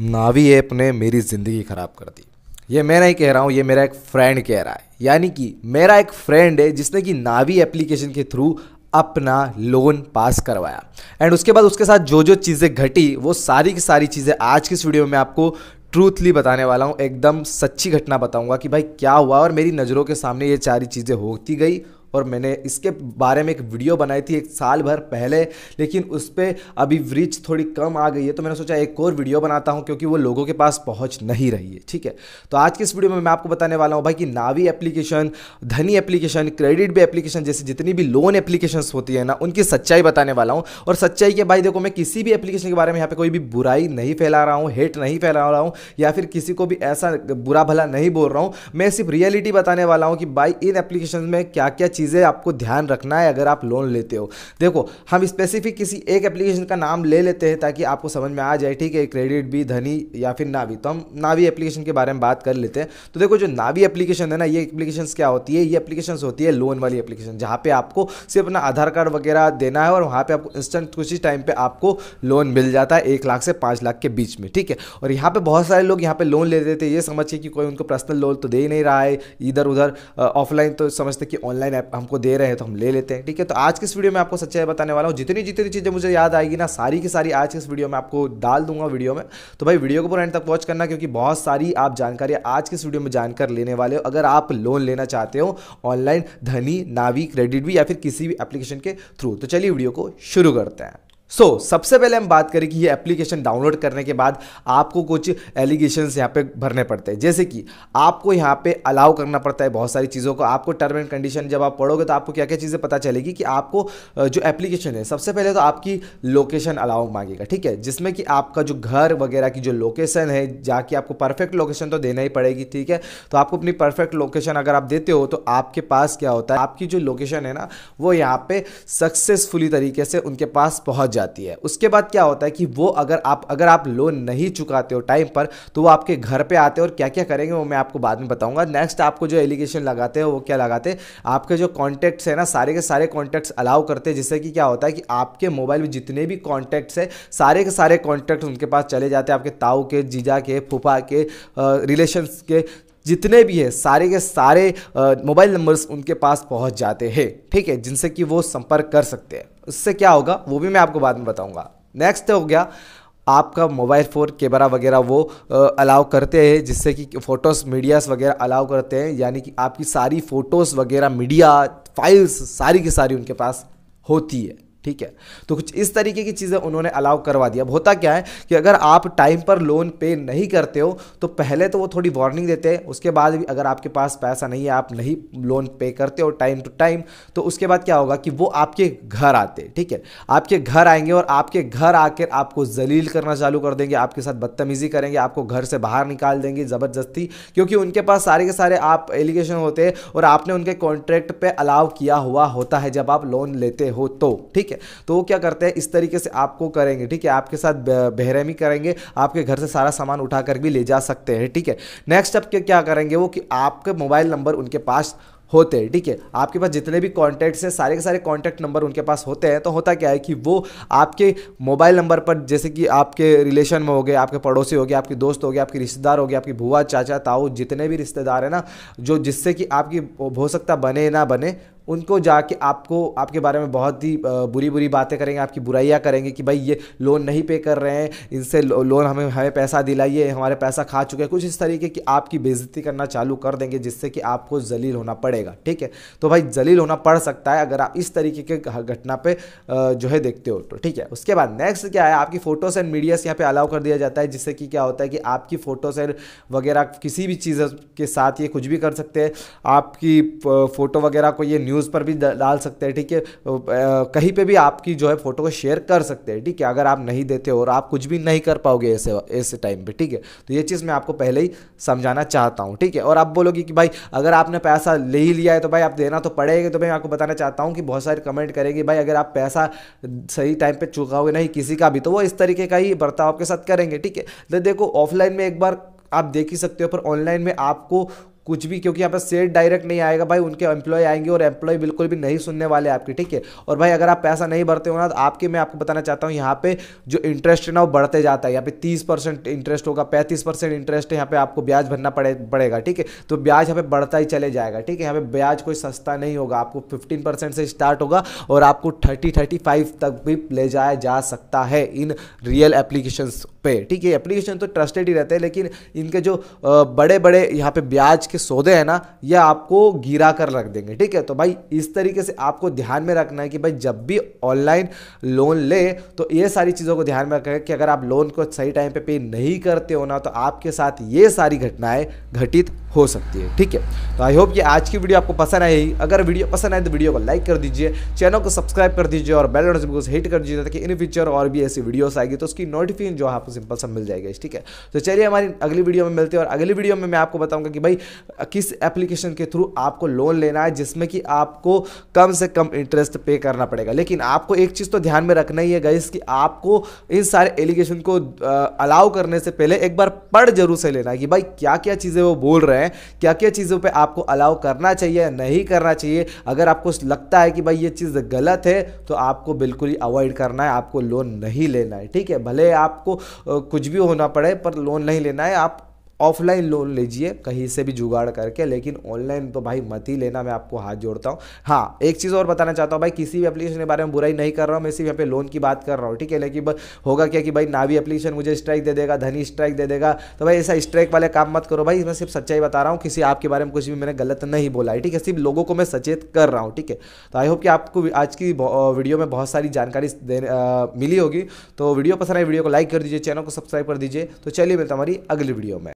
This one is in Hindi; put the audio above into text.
नावी ऐप ने मेरी ज़िंदगी ख़राब कर दी ये मैं नहीं कह रहा हूँ ये मेरा एक फ्रेंड कह रहा है यानी कि मेरा एक फ्रेंड है जिसने कि नावी एप्लीकेशन के थ्रू अपना लोन पास करवाया एंड उसके बाद उसके साथ जो जो चीज़ें घटी वो सारी की सारी चीज़ें आज की इस वीडियो में आपको ट्रूथली बताने वाला हूँ एकदम सच्ची घटना बताऊँगा कि भाई क्या हुआ और मेरी नज़रों के सामने ये सारी चीज़ें होती गई और मैंने इसके बारे में एक वीडियो बनाई थी एक साल भर पहले लेकिन उस पर अभी रीच थोड़ी कम आ गई है तो मैंने सोचा एक और वीडियो बनाता हूँ क्योंकि वो लोगों के पास पहुँच नहीं रही है ठीक है तो आज के इस वीडियो में मैं आपको बताने वाला हूँ भाई कि Navi application Dhani application credit भी एप्लीकेशन जैसे जितनी भी लोन एप्लीकेशन होती है ना उनकी सच्चाई बताने वाला हूँ और सच्चाई के भाई देखो मैं किसी भी एप्लीकेशन के बारे में यहाँ पे कोई भी बुराई नहीं फैला रहा हूँ हेट नहीं फैला रहा हूँ या फिर किसी को भी ऐसा बुरा भला नहीं बोल रहा हूँ मैं सिर्फ रियलिटी बताने वाला हूँ कि भाई इन एप्लीकेशन में क्या क्या चीज़ चीज़ें आपको ध्यान रखना है अगर आप लोन लेते हो देखो हम स्पेसिफिक किसी एक एप्लीकेशन का नाम ले लेते हैं ताकि आपको समझ में आ जाए ठीक है क्रेडिट भी धनी या फिर नावी तो हम नावी एप्लीकेशन के बारे में बात कर लेते हैं तो देखो जो नावी एप्लीकेशन है ना ये एप्लीकेशन क्या होती है ये एप्लीकेशन होती है लोन वाली एप्लीकेशन जहाँ पर आपको सिर्फ अपना आधार कार्ड वगैरह देना है और वहाँ पर आपको इंस्टेंट कुछ ही टाइम पर आपको लोन मिल जाता है एक लाख से पाँच लाख के बीच में ठीक है और यहाँ पर बहुत सारे लोग यहाँ पर लोन ले लेते हैं ये समझ के कि कोई उनको पर्सनल लोन तो दे ही नहीं रहा है इधर उधर ऑफलाइन तो समझते कि ऑनलाइन हमको दे रहे हैं तो हम ले लेते हैं ठीक है तो आज के इस वीडियो में आपको सच्चाई बताने वाला हूँ जितनी जितनी चीज़ें मुझे याद आएगी ना सारी की सारी आज के इस वीडियो में आपको डाल दूंगा वीडियो में तो भाई वीडियो को पूरा एंड तक वॉच करना क्योंकि बहुत सारी आप जानकारी आज के इस वीडियो में जानकर लेने वाले हो अगर आप लोन लेना चाहते हो ऑनलाइन धनी नावी क्रेडिट भी या फिर किसी भी एप्लीकेशन के थ्रू तो चलिए वीडियो को शुरू करते हैं सो so, सबसे पहले हम बात करें कि ये एप्लीकेशन डाउनलोड करने के बाद आपको कुछ एलिगेशन यहाँ पे भरने पड़ते हैं जैसे कि आपको यहाँ पे अलाउ करना पड़ता है बहुत सारी चीज़ों को आपको टर्म एंड कंडीशन जब आप पढ़ोगे तो आपको क्या क्या चीज़ें पता चलेगी कि आपको जो एप्लीकेशन है सबसे पहले तो आपकी लोकेशन अलाउ मांगेगा ठीक है जिसमें कि आपका जो घर वगैरह की जो लोकेशन है जाके आपको परफेक्ट लोकेशन तो देना ही पड़ेगी ठीक है तो आपको अपनी परफेक्ट लोकेशन अगर आप देते हो तो आपके पास क्या होता है आपकी जो लोकेशन है ना वो यहाँ पे सक्सेसफुली तरीके से उनके पास पहुँच जाए जाती है उसके बाद क्या होता है कि वो अगर आप अगर आप लोन नहीं चुकाते हो टाइम पर तो वो आपके घर पे आते हैं और क्या क्या करेंगे वो मैं आपको बाद में बताऊंगा नेक्स्ट आपको जो एलिगेशन लगाते हैं वो क्या लगाते हैं आपके जो कॉन्टैक्ट्स हैं ना सारे के सारे कॉन्टैक्ट्स अलाउ करते हैं जिससे कि क्या होता है कि आपके मोबाइल में जितने भी कॉन्टैक्ट्स हैं सारे के सारे कॉन्टैक्ट उनके पास चले जाते हैं आपके ताऊ के जीजा के फूफा के रिलेशन के जितने भी हैं सारे के सारे मोबाइल नंबर्स उनके पास पहुंच जाते हैं ठीक है जिनसे कि वो संपर्क कर सकते हैं उससे क्या होगा वो भी मैं आपको बाद में बताऊंगा नेक्स्ट हो गया आपका मोबाइल फ़ोन कैमरा वगैरह वो अलाउ करते हैं जिससे कि फ़ोटोज़ मीडियाज़ वगैरह अलाउ करते हैं यानी कि आपकी सारी फ़ोटोज़ वगैरह मीडिया फाइल्स सारी की सारी उनके पास होती है ठीक है तो कुछ इस तरीके की चीज़ें उन्होंने अलाउ करवा दिया अब होता क्या है कि अगर आप टाइम पर लोन पे नहीं करते हो तो पहले तो वो थोड़ी वार्निंग देते हैं उसके बाद भी अगर आपके पास पैसा नहीं है आप नहीं लोन पे करते हो टाइम टू टाइम तो उसके बाद क्या होगा कि वो आपके घर आते ठीक है आपके घर आएंगे और आपके घर आकर आपको जलील करना चालू कर देंगे आपके साथ बदतमीजी करेंगे आपको घर से बाहर निकाल देंगे ज़बरदस्ती क्योंकि उनके पास सारे के सारे आप एलिगेशन होते हैं और आपने उनके कॉन्ट्रैक्ट पर अलाउ किया हुआ होता है जब आप लोन लेते हो तो ठीक है है तो वो क्या करते हैं इस तरीके से आपको करेंगे ठीक है आपके साथ बेहरमी करेंगे आपके घर से सारा सामान उठा कर भी ले जा सकते हैं ठीक है नेक्स्ट अब क्या करेंगे वो कि आपके मोबाइल नंबर उनके पास होते हैं ठीक है आपके पास जितने भी कॉन्टैक्ट्स हैं सारे के सारे कॉन्टैक्ट नंबर उनके पास होते हैं तो होता क्या है कि वो आपके मोबाइल नंबर पर जैसे कि आपके रिलेशन में हो गए आपके पड़ोसी हो गए आपके दोस्त हो गए आपके रिश्तेदार हो गए आपकी भुआ चाचा ताऊ जितने भी रिश्तेदार हैं ना जो जिससे कि आपकी हो सकता बने ना बने उनको जाके आपको आपके बारे में बहुत ही बुरी बुरी बातें करेंगे आपकी बुराइयाँ करेंगे कि भाई ये लोन नहीं पे कर रहे हैं इनसे लोन हमें हमें पैसा दिलाइए हमारे पैसा खा चुके हैं कुछ इस तरीके की आपकी बेजती करना चालू कर देंगे जिससे कि आपको जलील होना पड़ेगा ठीक है तो भाई जलील होना पड़ सकता है अगर आप इस तरीके के घटना पे जो है देखते हो तो ठीक है उसके बाद नेक्स्ट क्या है आपकी फ़ोटोज़ एंड मीडियाज़ यहाँ पर अलाउ कर दिया जाता है जिससे कि क्या होता है कि आपकी फ़ोटोज़ एंड वगैरह किसी भी चीज़ के साथ ये कुछ भी कर सकते हैं आपकी फ़ोटो वगैरह को ये न्यू न्यूज़ पर भी डाल सकते हैं ठीक है कहीं पे भी आपकी जो है फ़ोटो को शेयर कर सकते हैं ठीक है अगर आप नहीं देते हो और आप कुछ भी नहीं कर पाओगे ऐसे ऐसे टाइम पे ठीक है तो ये चीज़ मैं आपको पहले ही समझाना चाहता हूँ ठीक है और आप बोलोगे कि भाई अगर आपने पैसा ले ही लिया है तो भाई आप देना तो पड़ेगा तो मैं आपको बताना चाहता हूँ कि बहुत सारे कमेंट करेंगे भाई अगर आप पैसा सही टाइम पर चुकाओगे नहीं किसी का भी तो वो इस तरीके का ही बर्ताव आपके साथ करेंगे ठीक है तो देखो ऑफलाइन में एक बार आप देख ही सकते हो पर ऑनलाइन में आपको कुछ भी क्योंकि यहाँ पर सेट डायरेक्ट नहीं आएगा भाई उनके एम्प्लॉय आएंगे और एम्प्लॉय बिल्कुल भी नहीं सुनने वाले आपकी ठीक है और भाई अगर आप पैसा नहीं भरते हो ना तो आपके मैं आपको बताना चाहता हूँ यहाँ पे जो इंटरेस्ट है ना वो बढ़ते जाता है यहाँ पे तीस परसेंट इंटरेस्ट होगा पैंतीस परसेंट इंटरेस्ट है यहाँ पे आपको ब्याज भरना पड़े पड़ेगा ठीक है तो ब्याज यहाँ पे बढ़ता ही चले जाएगा ठीक है यहाँ पे ब्याज कोई सस्ता नहीं होगा आपको फिफ्टीन परसेंट से स्टार्ट होगा और आपको थर्टी थर्टी फाइव तक भी ले जाया जा सकता है इन रियल एप्लीकेशन पे ठीक है एप्लीकेशन तो ट्रस्टेड ही रहते हैं लेकिन इनके जो बड़े बड़े यहाँ पे ब्याज के सौदे हैं ना ये आपको गिरा कर रख देंगे ठीक है तो भाई इस तरीके से आपको ध्यान में रखना है कि भाई जब भी ऑनलाइन लोन ले तो ये सारी चीज़ों को ध्यान में रखें कि अगर आप लोन को सही टाइम पे पे नहीं करते हो ना तो आपके साथ ये सारी घटनाएं घटित हो सकती है ठीक है तो आई होप ये आज की वीडियो आपको पसंद आई अगर वीडियो पसंद आए तो वीडियो को लाइक कर दीजिए चैनल को सब्सक्राइब कर दीजिए और बेल नोटिफिकेशन को हिट कर दीजिए ताकि इन फ्यूचर और भी ऐसी वीडियोस आएगी तो उसकी नोटिफिकेशन जो है आपको सिंपल सा मिल जाएगी ठीक है तो चलिए हमारी अगली वीडियो में मिलते हैं और अगली वीडियो में मैं आपको बताऊंगा कि भाई किस एप्लीकेशन के थ्रू आपको लोन लेना है जिसमें कि आपको कम से कम इंटरेस्ट पे करना पड़ेगा लेकिन आपको एक चीज़ तो ध्यान में रखना ही है गाइस कि आपको इन सारे एलिगेशन को अलाउ करने से पहले एक बार पढ़ जरूर से लेना है कि भाई क्या क्या चीज़ें वो बोल रहे हैं क्या क्या चीज़ों पर आपको अलाउ करना चाहिए नहीं करना चाहिए अगर आपको लगता है कि भाई ये चीज़ गलत है तो आपको बिल्कुल ही अवॉइड करना है आपको लोन नहीं लेना है ठीक है भले आपको कुछ भी होना पड़े पर लोन नहीं लेना है आप ऑफलाइन लोन लीजिए कहीं से भी जुगाड़ करके लेकिन ऑनलाइन तो भाई मत ही लेना मैं आपको हाथ जोड़ता हूँ हाँ एक चीज़ और बताना चाहता हूँ भाई किसी भी एप्लीकेशन के बारे में बुराई नहीं कर रहा हूँ मैं सिर्फ यहाँ पे लोन की बात कर रहा हूँ ठीक है लेकिन होगा क्या कि भाई नावी एप्लीकेशन मुझे स्ट्राइक दे देगा धनी स्ट्राइक दे देगा तो भाई ऐसा स्ट्राइक वाले काम मत करो भाई मैं सिर्फ सच्चाई बता रहा हूँ किसी आपके बारे में कुछ भी मैंने गलत नहीं बोला है ठीक है सिर्फ लोगों को मैं सचेत कर रहा हूँ ठीक है तो आई होप कि आपको आज की वीडियो में बहुत सारी जानकारी मिली होगी तो वीडियो पसंद आई वीडियो को लाइक कर दीजिए चैनल को सब्सक्राइब कर दीजिए तो चलिए मिलता हमारी अगली वीडियो में